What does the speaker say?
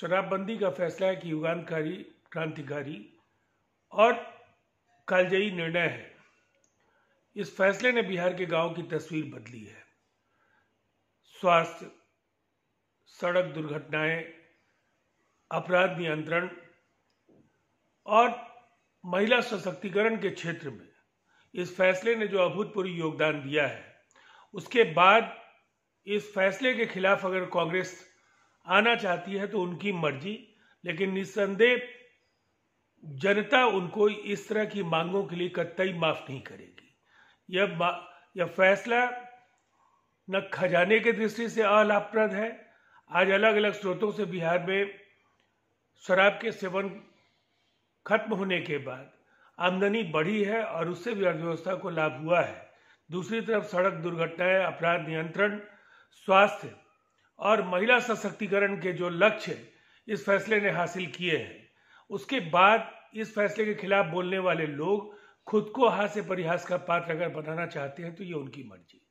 शराबबंदी का फैसला है कि युगानकारी क्रांतिकारी और कालजयी निर्णय है इस फैसले ने बिहार के गांव की तस्वीर बदली है स्वास्थ्य सड़क दुर्घटनाएं अपराध नियंत्रण और महिला सशक्तिकरण के क्षेत्र में इस फैसले ने जो अभूतपूर्व योगदान दिया है उसके बाद इस फैसले के खिलाफ अगर कांग्रेस आना चाहती है तो उनकी मर्जी लेकिन निस्संदेह जनता उनको इस तरह की मांगों के लिए कतई माफ नहीं करेगी यह यह फैसला न खजाने के दृष्टि से अलाभप्रद है आज अलग अलग स्रोतों से बिहार में शराब के सेवन खत्म होने के बाद आमदनी बढ़ी है और उससे भी अर्थव्यवस्था को लाभ हुआ है दूसरी तरफ सड़क दुर्घटनाएं अपराध नियंत्रण स्वास्थ्य और महिला सशक्तिकरण के जो लक्ष्य इस फैसले ने हासिल किए हैं उसके बाद इस फैसले के खिलाफ बोलने वाले लोग खुद को हाथ से परिहास का पात्र अगर बनाना चाहते हैं तो ये उनकी मर्जी